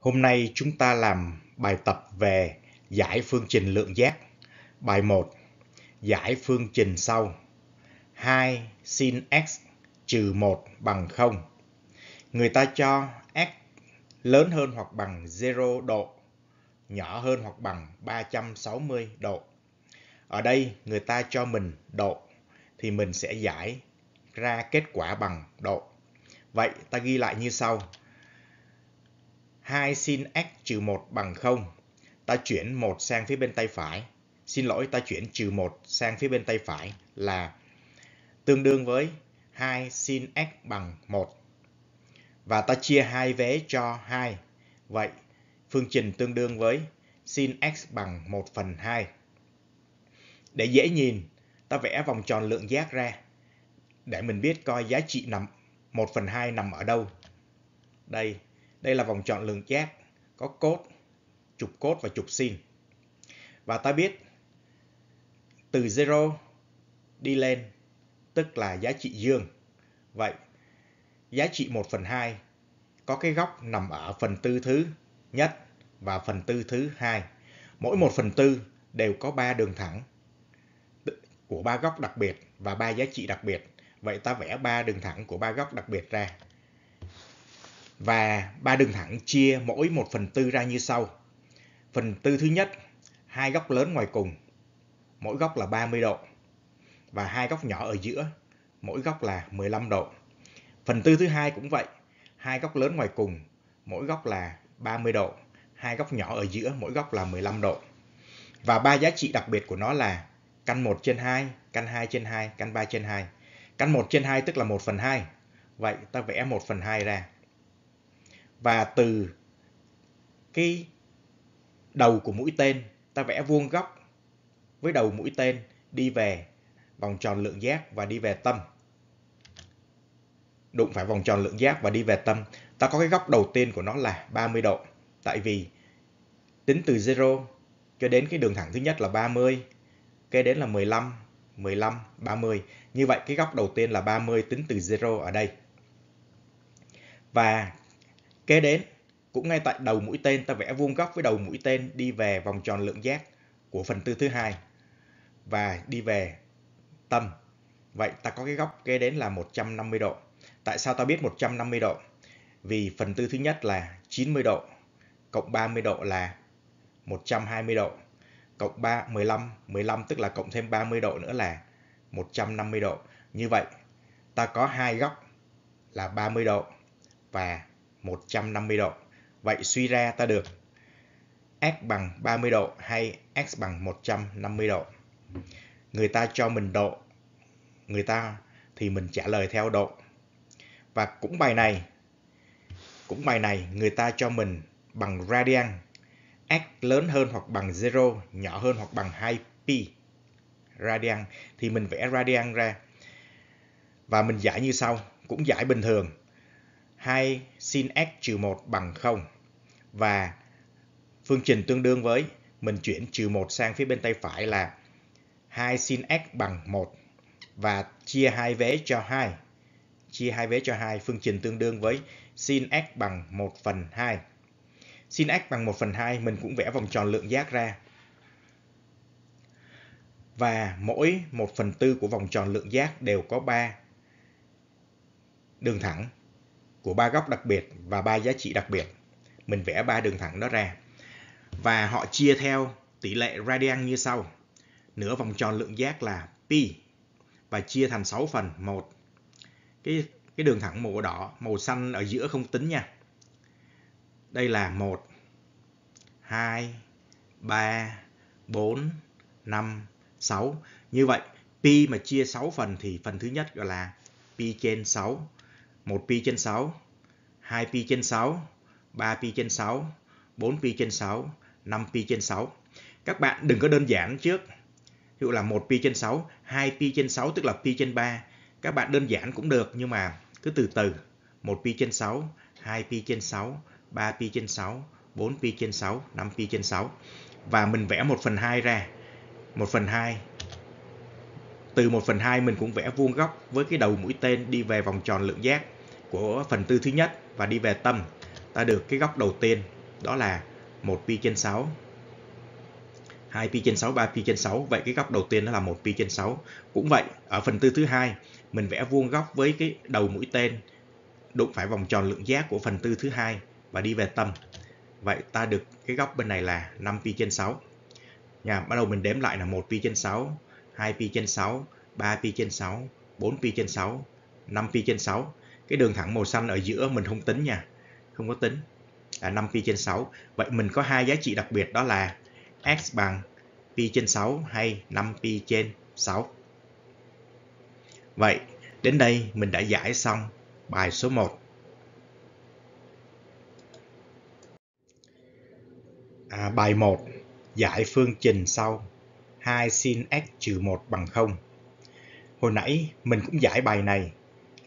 Hôm nay chúng ta làm bài tập về giải phương trình lượng giác. Bài 1. Giải phương trình sau. 2 sin x trừ 1 bằng 0. Người ta cho x lớn hơn hoặc bằng 0 độ, nhỏ hơn hoặc bằng 360 độ. Ở đây người ta cho mình độ thì mình sẽ giải ra kết quả bằng độ. Vậy ta ghi lại như sau. 2 sin x 1 bằng 0. Ta chuyển 1 sang phía bên tay phải. Xin lỗi, ta chuyển trừ 1 sang phía bên tay phải là tương đương với 2 sin x bằng 1. Và ta chia hai vế cho 2. Vậy, phương trình tương đương với sin x bằng 1 phần 2. Để dễ nhìn, ta vẽ vòng tròn lượng giác ra để mình biết coi giá trị nằm 1 phần 2 nằm ở đâu. Đây, đây là vòng chọn lượng giác có cốt, trục cốt và trục sin. Và ta biết từ 0 đi lên tức là giá trị dương. Vậy giá trị 1 phần 2 có cái góc nằm ở phần tư thứ nhất và phần tư thứ hai. Mỗi 1 phần tư đều có 3 đường thẳng của ba góc đặc biệt và ba giá trị đặc biệt. Vậy ta vẽ ba đường thẳng của ba góc đặc biệt ra. Và ba đường thẳng chia mỗi 1 phần tư ra như sau. Phần tư thứ nhất, hai góc lớn ngoài cùng, mỗi góc là 30 độ. Và hai góc nhỏ ở giữa, mỗi góc là 15 độ. Phần tư thứ hai cũng vậy, hai góc lớn ngoài cùng, mỗi góc là 30 độ, hai góc nhỏ ở giữa, mỗi góc là 15 độ. Và ba giá trị đặc biệt của nó là căn 1 trên 2, căn 2 trên 2, căn 3 trên 2. Căn 1 trên 2 tức là 1 phần 2. Vậy ta vẽ 1 phần 2 ra và từ cái đầu của mũi tên ta vẽ vuông góc với đầu mũi tên đi về vòng tròn lượng giác và đi về tâm đụng phải vòng tròn lượng giác và đi về tâm ta có cái góc đầu tiên của nó là 30 độ tại vì tính từ 0 cho đến cái đường thẳng thứ nhất là 30 kế đến là 15 15 30 như vậy cái góc đầu tiên là 30 tính từ 0 ở đây và Kế đến, cũng ngay tại đầu mũi tên ta vẽ vuông góc với đầu mũi tên đi về vòng tròn lượng giác của phần tư thứ hai và đi về tâm. Vậy ta có cái góc kế đến là 150 độ. Tại sao ta biết 150 độ? Vì phần tư thứ nhất là 90 độ cộng 30 độ là 120 độ cộng 3 15 15 tức là cộng thêm 30 độ nữa là 150 độ. Như vậy ta có hai góc là 30 độ và 150 độ. Vậy suy ra ta được x bằng 30 độ hay x bằng 150 độ. Người ta cho mình độ, người ta thì mình trả lời theo độ. Và cũng bài này, cũng bài này người ta cho mình bằng radian x lớn hơn hoặc bằng 0, nhỏ hơn hoặc bằng 2pi radian thì mình vẽ radian ra. Và mình giải như sau, cũng giải bình thường 2 sin x 1 bằng 0 và phương trình tương đương với mình chuyển trừ 1 sang phía bên tay phải là 2 sin x bằng 1 và chia hai vế cho 2. Chia hai vế cho 2 phương trình tương đương với sin x bằng 1 phần 2. Sin x bằng 1 phần 2 mình cũng vẽ vòng tròn lượng giác ra. Và mỗi 1 phần 4 của vòng tròn lượng giác đều có 3 đường thẳng của ba góc đặc biệt và ba giá trị đặc biệt. Mình vẽ ba đường thẳng đó ra. Và họ chia theo tỷ lệ radian như sau. Nửa vòng tròn lượng giác là pi và chia thành 6 phần một Cái cái đường thẳng màu đỏ, màu xanh ở giữa không tính nha. Đây là 1 2 3 4 5 6. Như vậy pi mà chia 6 phần thì phần thứ nhất gọi là pi trên 6 1pi trên 6, 2pi trên 6, 3pi trên 6, 4pi trên 6, 5pi trên 6. Các bạn đừng có đơn giản trước. Ví dụ là 1pi trên 6, 2pi trên 6 tức là pi trên 3. Các bạn đơn giản cũng được nhưng mà cứ từ từ. 1pi trên 6, 2pi trên 6, 3pi trên 6, 4pi trên 6, 5pi trên 6. Và mình vẽ 1 phần 2 ra. 1 phần 2. Từ 1 phần 2 mình cũng vẽ vuông góc với cái đầu mũi tên đi về vòng tròn lượng giác của phần tư thứ nhất và đi về tâm, ta được cái góc đầu tiên đó là 1 pi trên 6. 2 pi trên 6, 3 pi trên 6, vậy cái góc đầu tiên đó là 1 pi trên 6. Cũng vậy, ở phần tư thứ hai, mình vẽ vuông góc với cái đầu mũi tên đụng phải vòng tròn lượng giác của phần tư thứ hai và đi về tâm. Vậy ta được cái góc bên này là 5 pi trên 6. Nhà bắt đầu mình đếm lại là 1 pi trên 6, 2 pi trên 6, 3 pi trên 6, 4 pi trên 6, 5 pi trên 6 cái đường thẳng màu xanh ở giữa mình không tính nha không có tính là 5 pi trên 6 vậy mình có hai giá trị đặc biệt đó là x bằng pi trên 6 hay 5 pi trên 6 vậy đến đây mình đã giải xong bài số 1 à, bài 1 giải phương trình sau 2 sin x trừ 1 bằng 0 hồi nãy mình cũng giải bài này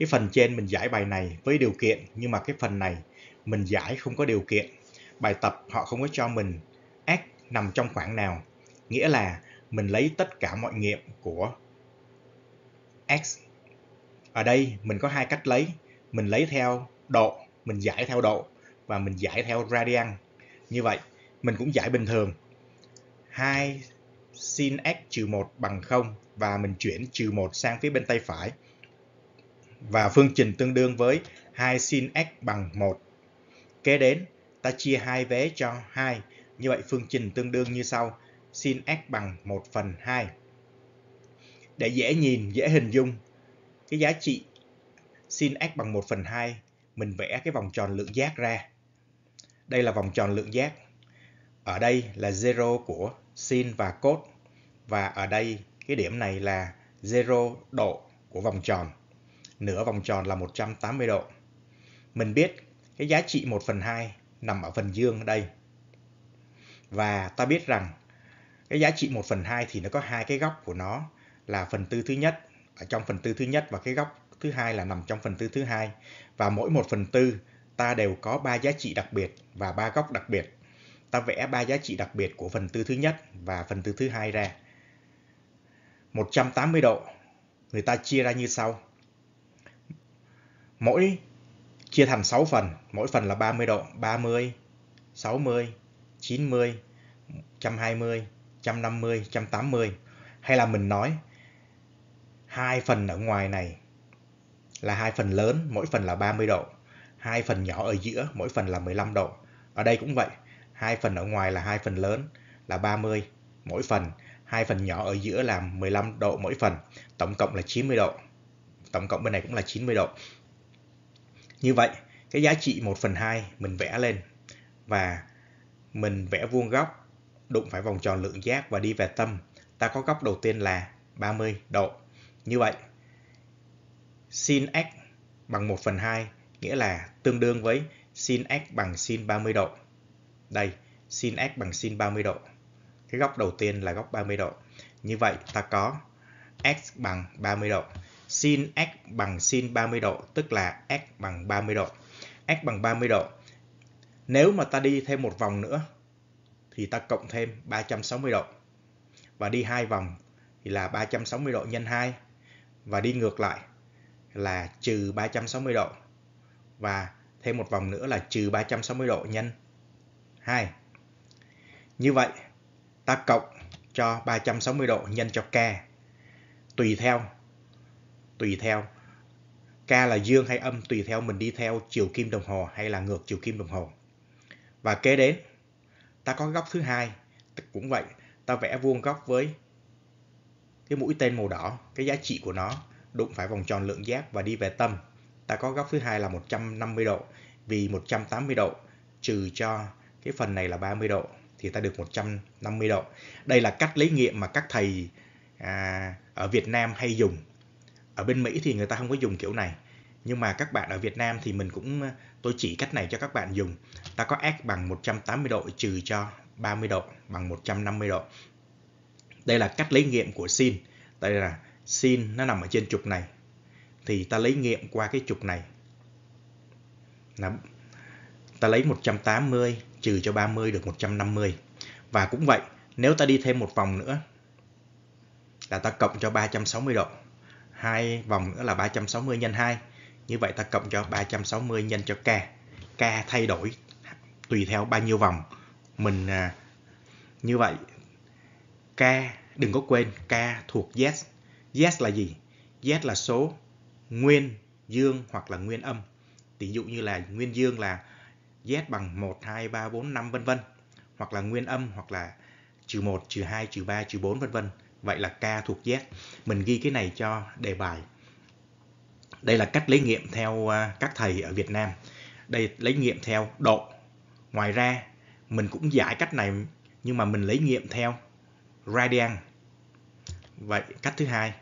cái phần trên mình giải bài này với điều kiện nhưng mà cái phần này mình giải không có điều kiện bài tập họ không có cho mình x nằm trong khoảng nào nghĩa là mình lấy tất cả mọi nghiệm của x ở đây mình có hai cách lấy mình lấy theo độ mình giải theo độ và mình giải theo radian như vậy mình cũng giải bình thường 2 sin x trừ 1 bằng 0 và mình chuyển trừ 1 sang phía bên tay phải và phương trình tương đương với 2 sin x bằng 1. Kế đến, ta chia hai vế cho 2. Như vậy phương trình tương đương như sau, sin x bằng 1 phần 2. Để dễ nhìn, dễ hình dung, cái giá trị sin x bằng 1 phần 2, mình vẽ cái vòng tròn lượng giác ra. Đây là vòng tròn lượng giác. Ở đây là 0 của sin và cos. Và ở đây cái điểm này là 0 độ của vòng tròn nửa vòng tròn là 180 độ. Mình biết cái giá trị 1 phần 2 nằm ở phần dương ở đây. Và ta biết rằng cái giá trị 1 phần 2 thì nó có hai cái góc của nó là phần tư thứ nhất ở trong phần tư thứ nhất và cái góc thứ hai là nằm trong phần tư thứ hai và mỗi một phần tư ta đều có ba giá trị đặc biệt và ba góc đặc biệt. Ta vẽ ba giá trị đặc biệt của phần tư thứ nhất và phần tư thứ hai ra. 180 độ người ta chia ra như sau mỗi chia thành 6 phần, mỗi phần là 30 độ, 30, 60, 90, 120, 150, 180 hay là mình nói hai phần ở ngoài này là hai phần lớn, mỗi phần là 30 độ, hai phần nhỏ ở giữa, mỗi phần là 15 độ. Ở đây cũng vậy, hai phần ở ngoài là hai phần lớn là 30 mỗi phần, hai phần nhỏ ở giữa là 15 độ mỗi phần, tổng cộng là 90 độ. Tổng cộng bên này cũng là 90 độ. Như vậy, cái giá trị 1 phần 2 mình vẽ lên và mình vẽ vuông góc, đụng phải vòng tròn lượng giác và đi về tâm. Ta có góc đầu tiên là 30 độ. Như vậy, sin x bằng 1 phần 2 nghĩa là tương đương với sin x bằng sin 30 độ. Đây, sin x bằng sin 30 độ. Cái góc đầu tiên là góc 30 độ. Như vậy ta có x bằng 30 độ sin x bằng sin 30 độ, tức là x bằng 30 độ. x bằng 30 độ. Nếu mà ta đi thêm một vòng nữa thì ta cộng thêm 360 độ. Và đi hai vòng thì là 360 độ nhân 2 và đi ngược lại là trừ 360 độ và thêm một vòng nữa là trừ 360 độ nhân 2. Như vậy, ta cộng cho 360 độ nhân cho k. Tùy theo tùy theo K là dương hay âm tùy theo mình đi theo chiều kim đồng hồ hay là ngược chiều kim đồng hồ. Và kế đến, ta có góc thứ hai, cũng vậy, ta vẽ vuông góc với cái mũi tên màu đỏ, cái giá trị của nó đụng phải vòng tròn lượng giác và đi về tâm. Ta có góc thứ hai là 150 độ, vì 180 độ trừ cho cái phần này là 30 độ thì ta được 150 độ. Đây là cách lấy nghiệm mà các thầy à, ở Việt Nam hay dùng ở bên Mỹ thì người ta không có dùng kiểu này nhưng mà các bạn ở Việt Nam thì mình cũng ờ, tôi chỉ cách này cho các bạn dùng ta có x bằng 180 độ trừ cho 30 độ bằng 150 độ đây là cách lấy nghiệm của sin đây là sin nó nằm ở trên trục này thì ta lấy nghiệm qua cái trục này là ta lấy 180 trừ cho 30 được 150 và cũng vậy nếu ta đi thêm một vòng nữa là ta cộng cho 360 độ hai vòng nữa là 360 nhân 2 như vậy ta cộng cho 360 nhân cho k k thay đổi tùy theo bao nhiêu vòng mình à, như vậy k đừng có quên k thuộc z z là gì z là số nguyên dương hoặc là nguyên âm ví dụ như là nguyên dương là z bằng 1 2 3 4 5 vân vân hoặc là nguyên âm hoặc là trừ 1, trừ 2, trừ 3, trừ 4 vân vân Vậy là K thuộc z Mình ghi cái này cho đề bài. Đây là cách lấy nghiệm theo à, các thầy ở Việt Nam. Đây lấy nghiệm theo độ. Ngoài ra, mình cũng giải cách này nhưng mà mình lấy nghiệm theo radian. Vậy cách thứ hai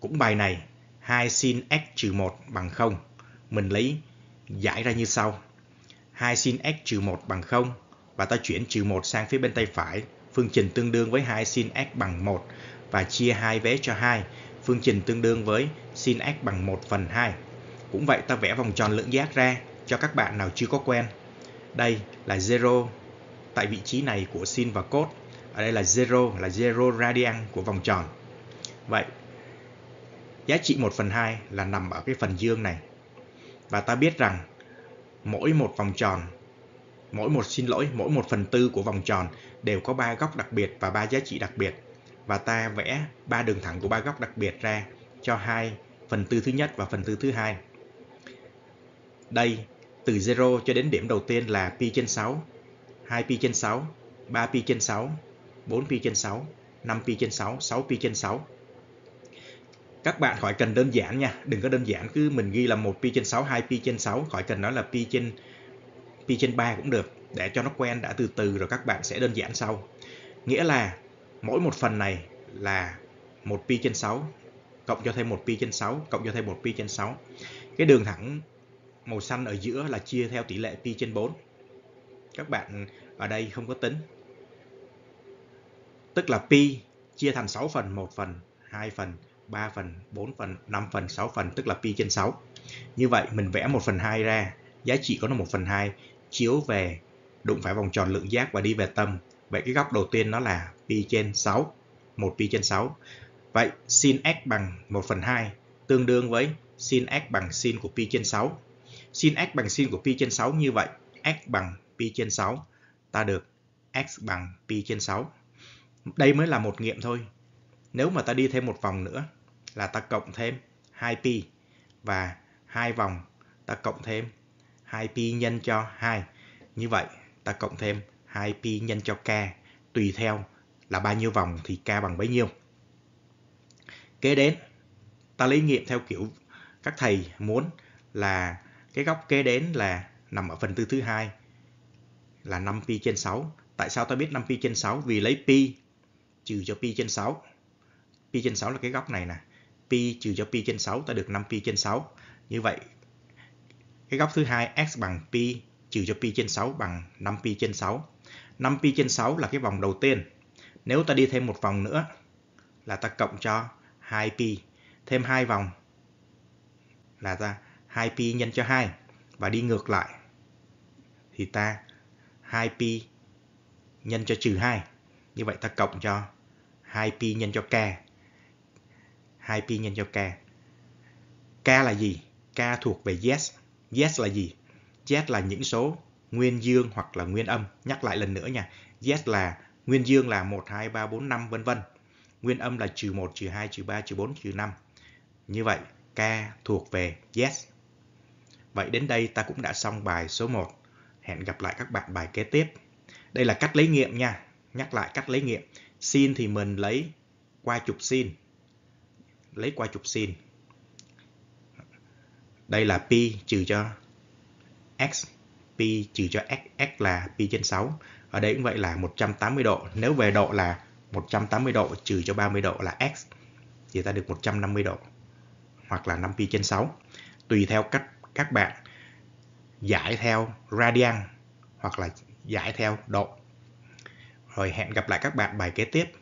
cũng bài này 2 sin x 1 bằng 0 mình lấy giải ra như sau 2 sin x 1 bằng 0 và ta chuyển trừ 1 sang phía bên tay phải phương trình tương đương với 2 sin x bằng 1 và chia hai vé cho 2, phương trình tương đương với sin x bằng 1 phần 2. Cũng vậy ta vẽ vòng tròn lưỡng giác ra cho các bạn nào chưa có quen. Đây là 0 tại vị trí này của sin và cos. Ở đây là 0 là 0 radian của vòng tròn. Vậy giá trị 1 phần 2 là nằm ở cái phần dương này. Và ta biết rằng mỗi một vòng tròn mỗi một xin lỗi mỗi một phần tư của vòng tròn đều có ba góc đặc biệt và ba giá trị đặc biệt và ta vẽ ba đường thẳng của ba góc đặc biệt ra cho hai phần tư thứ nhất và phần tư thứ hai. Đây, từ 0 cho đến điểm đầu tiên là pi trên 6, 2 pi trên 6, 3 pi trên 6, 4 pi trên 6, 5 pi trên 6, 6 pi trên 6. Các bạn khỏi cần đơn giản nha, đừng có đơn giản cứ mình ghi là 1 pi trên 6, 2 pi trên 6, khỏi cần nói là pi trên pi trên 3 cũng được để cho nó quen đã từ từ rồi các bạn sẽ đơn giản sau nghĩa là mỗi một phần này là một pi trên 6 cộng cho thêm một pi trên 6 cộng cho thêm một pi trên 6 cái đường thẳng màu xanh ở giữa là chia theo tỷ lệ pi trên 4 các bạn ở đây không có tính tức là pi chia thành 6 phần 1 phần 2 phần 3 phần 4 phần 5 phần 6 phần tức là pi trên 6 như vậy mình vẽ 1 phần 2 ra giá trị của nó 1 phần 2 chiếu về đụng phải vòng tròn lượng giác và đi về tâm. Vậy cái góc đầu tiên nó là pi trên 6, 1 pi trên 6. Vậy sin x bằng 1 phần 2 tương đương với sin x bằng sin của pi trên 6. Sin x bằng sin của pi trên 6 như vậy, x bằng pi trên 6, ta được x bằng pi trên 6. Đây mới là một nghiệm thôi. Nếu mà ta đi thêm một vòng nữa là ta cộng thêm 2pi và hai vòng ta cộng thêm 2pi nhân cho 2. Như vậy ta cộng thêm 2pi nhân cho k tùy theo là bao nhiêu vòng thì k bằng bấy nhiêu. Kế đến, ta lý nghiệm theo kiểu các thầy muốn là cái góc kế đến là nằm ở phần tư thứ hai là 5pi trên 6. Tại sao ta biết 5pi trên 6? Vì lấy pi trừ cho pi trên 6. Pi trên 6 là cái góc này nè. Pi trừ cho pi trên 6 ta được 5pi trên 6. Như vậy cái góc thứ hai x bằng pi trừ cho pi trên 6 bằng 5 pi trên 6. 5 pi trên 6 là cái vòng đầu tiên. Nếu ta đi thêm một vòng nữa là ta cộng cho 2 pi thêm hai vòng là ta 2 pi nhân cho 2 và đi ngược lại thì ta 2 pi nhân cho trừ 2. Như vậy ta cộng cho 2 pi nhân cho k. 2 pi nhân cho k. K là gì? K thuộc về yes. Yes là gì? Z là những số nguyên dương hoặc là nguyên âm. Nhắc lại lần nữa nha. Z là nguyên dương là 1, 2, 3, 4, 5 vân vân. Nguyên âm là trừ 1, trừ 2, trừ 3, trừ 4, trừ 5. Như vậy, K thuộc về Z. Vậy đến đây ta cũng đã xong bài số 1. Hẹn gặp lại các bạn bài kế tiếp. Đây là cách lấy nghiệm nha. Nhắc lại cách lấy nghiệm. Sin thì mình lấy qua chục sin. Lấy qua chục sin. Đây là pi trừ cho x pi trừ cho x x là pi trên 6 ở đây cũng vậy là 180 độ nếu về độ là 180 độ trừ cho 30 độ là x thì ta được 150 độ hoặc là 5 pi trên 6 tùy theo cách các bạn giải theo radian hoặc là giải theo độ rồi hẹn gặp lại các bạn bài kế tiếp